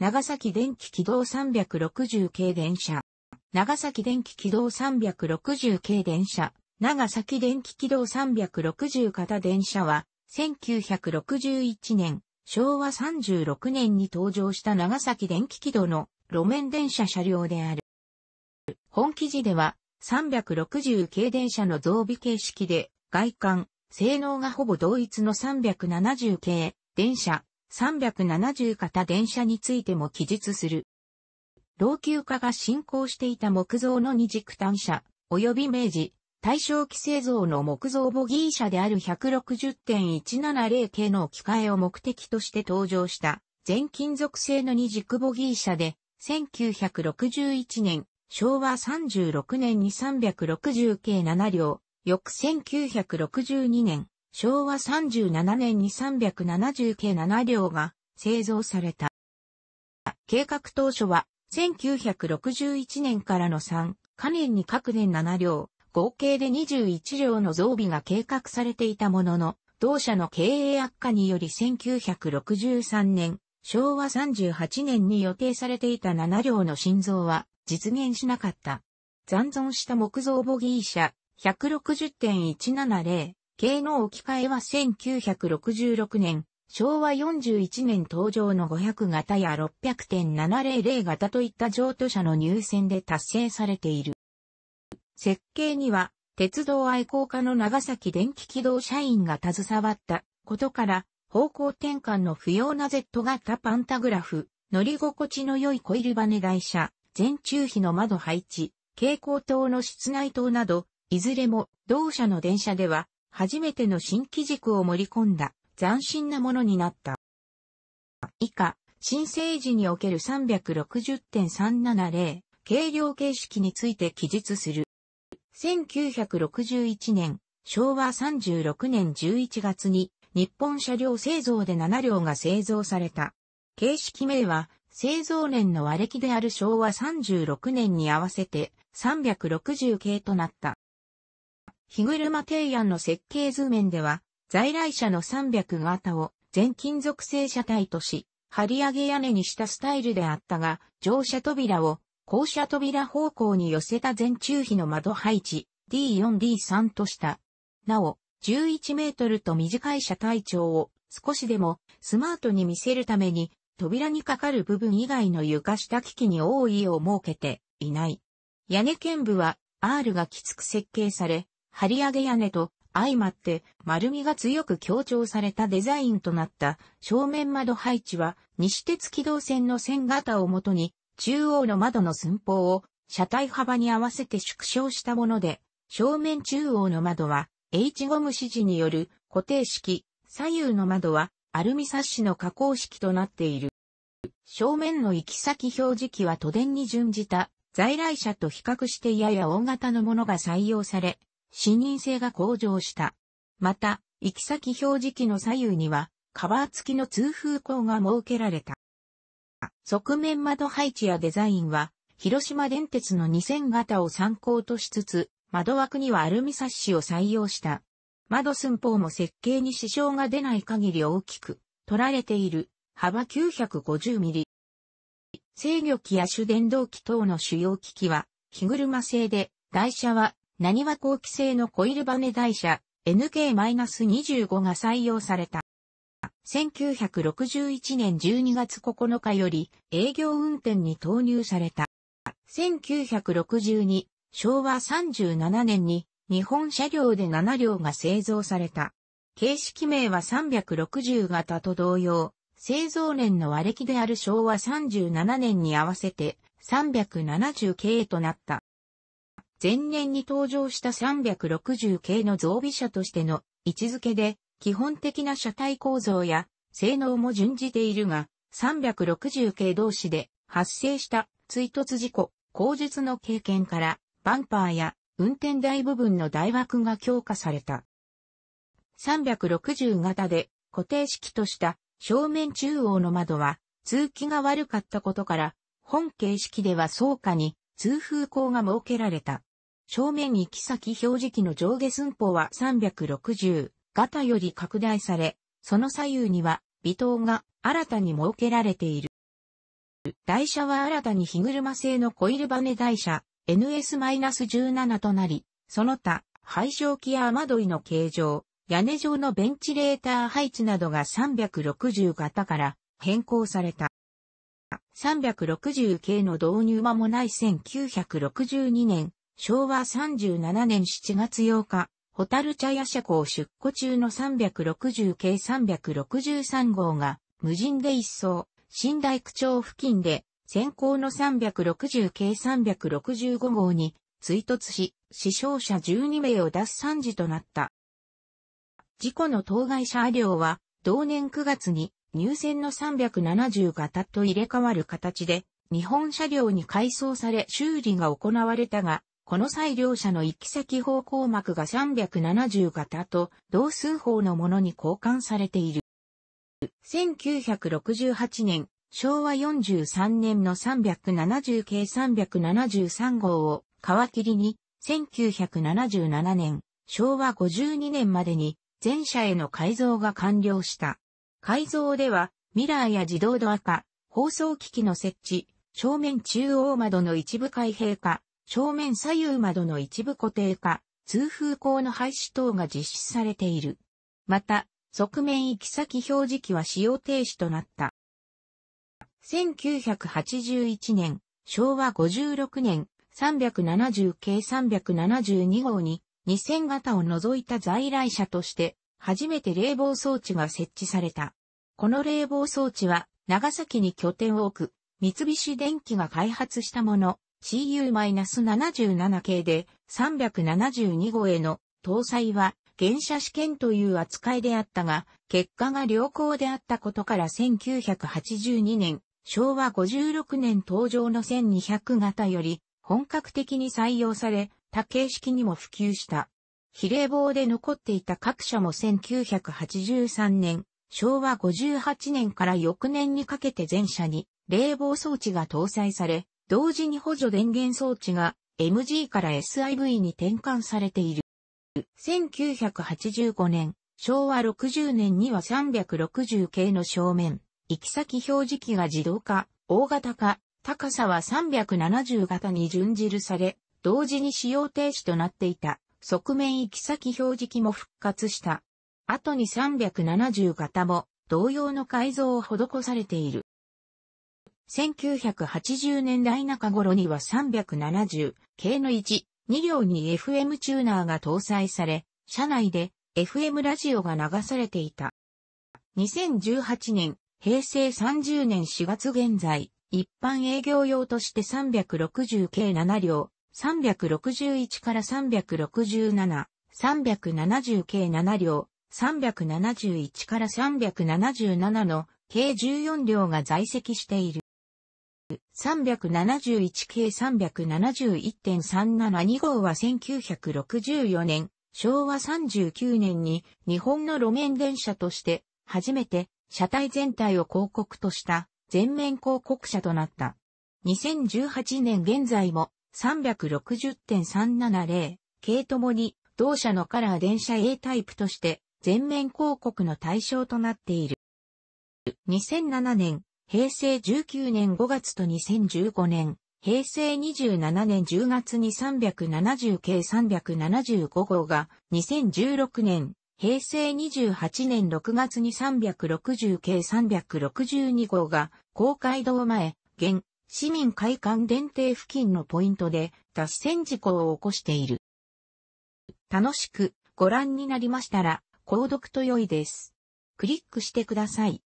長崎電気軌道360系電車。長崎電気軌道360系電車。長崎電気軌道360型電車は、1961年、昭和36年に登場した長崎電気軌道の路面電車車両である。本記事では、360系電車の増備形式で、外観、性能がほぼ同一の370系電車370型電車についても記述する。老朽化が進行していた木造の二軸単車、及び明治、対象規制像の木造ボギー車である160.170系の置き換えを目的として登場した全金属製の二軸ボギー車で1961年、昭和36年に360系7両、翌1962年、昭和37年に370系7両が製造された。計画当初は1961年からの3可年に各年7両、合計で21両の増備が計画されていたものの、同社の経営悪化により1963年、昭和38年に予定されていた7両の新造は実現しなかった。残存した木造ボギー車160.170系の置き換えは1966年、昭和41年登場の500型や600.700型といった譲渡者の入選で達成されている。設計には、鉄道愛好家の長崎電気機動社員が携わったことから、方向転換の不要な Z 型パンタグラフ、乗り心地の良いコイルバネ台車、全中比の窓配置、蛍光灯の室内灯など、いずれも同社の電車では初めての新機軸を盛り込んだ斬新なものになった。以下、新生児における360.370軽量形式について記述する。1961年、昭和36年11月に日本車両製造で7両が製造された。形式名は製造年の和暦である昭和36年に合わせて360系となった。日車提案の設計図面では、在来車の300型を全金属製車体とし、張り上げ屋根にしたスタイルであったが、乗車扉を後車扉方向に寄せた全中比の窓配置 D4D3 とした。なお、11メートルと短い車体長を少しでもスマートに見せるために扉にかかる部分以外の床下機器に多いを設けていない。屋根剣部は R がきつく設計され、張り上げ屋根と相まって丸みが強く強調されたデザインとなった正面窓配置は西鉄軌道線の線型をもとに中央の窓の寸法を車体幅に合わせて縮小したもので正面中央の窓は H ゴム指示による固定式、左右の窓はアルミサッシの加工式となっている。正面の行き先表示器は都電に準じた在来車と比較してやや大型のものが採用され、視認性が向上した。また、行き先表示器の左右には、カバー付きの通風口が設けられた。側面窓配置やデザインは、広島電鉄の2000型を参考としつつ、窓枠にはアルミサッシを採用した。窓寸法も設計に支障が出ない限り大きく、取られている、幅9 5 0ミリ。制御機や主電動機等の主要機器は、日車製で、台車は何は後期製のコイルバネ台車 NK-25 が採用された。1961年12月9日より営業運転に投入された。1962、昭和37年に日本車両で7両が製造された。形式名は360型と同様、製造年の和暦である昭和37年に合わせて370系となった。前年に登場した360系の増備車としての位置づけで、基本的な車体構造や性能も準じているが、360系同士で発生した追突事故、口述の経験から、バンパーや運転台部分の大枠が強化された。360型で固定式とした正面中央の窓は通気が悪かったことから、本形式では倉下に通風口が設けられた。正面行き先表示器の上下寸法は360型より拡大され、その左右には微糖が新たに設けられている。台車は新たに日車製のコイルバネ台車 NS-17 となり、その他、廃焼器や雨どいの形状、屋根上のベンチレーター配置などが360型から変更された。360系の導入間もない1962年、昭和37年7月8日、ホタル茶屋社校出庫中の360系363号が無人で一掃、新大区町付近で先行の360系365号に追突し、死傷者12名を出す惨事となった。事故の当該車両は同年9月に入線の370型と入れ替わる形で日本車両に改装され修理が行われたが、この際両者の行き先方向膜が370型と同数法のものに交換されている。1968年、昭和43年の370 k 373号を皮切りに、1977年、昭和52年までに全車への改造が完了した。改造では、ミラーや自動ドア化、放送機器の設置、正面中央窓の一部開閉化、正面左右窓の一部固定化、通風口の廃止等が実施されている。また、側面行き先表示器は使用停止となった。1981年、昭和56年、370系372号に2000型を除いた在来車として、初めて冷房装置が設置された。この冷房装置は、長崎に拠点を置く、三菱電機が開発したもの、CU-77 系で372号への搭載は原車試験という扱いであったが、結果が良好であったことから1982年、昭和56年登場の1200型より本格的に採用され、他形式にも普及した。比例棒で残っていた各社も1983年、昭和58年から翌年にかけて全社に冷房装置が搭載され、同時に補助電源装置が MG から SIV に転換されている。1985年、昭和60年には360系の正面、行き先表示器が自動化、大型化、高さは370型に準じるされ、同時に使用停止となっていた、側面行き先表示器も復活した。後に370型も同様の改造を施されている。1980年代中頃には370系の1、2両に FM チューナーが搭載され、車内で FM ラジオが流されていた。2018年、平成30年4月現在、一般営業用として360系7両、361から367、370系7両、371から377の計14両が在籍している。371系371.372号は1964年、昭和39年に日本の路面電車として初めて車体全体を広告とした全面広告車となった。2018年現在も360.370系ともに同社のカラー電車 A タイプとして全面広告の対象となっている。2007年平成19年5月と2015年、平成27年10月に370計375号が、2016年、平成28年6月に360計362号が、公会堂前、現、市民会館電停付近のポイントで、脱線事故を起こしている。楽しくご覧になりましたら、購読と良いです。クリックしてください。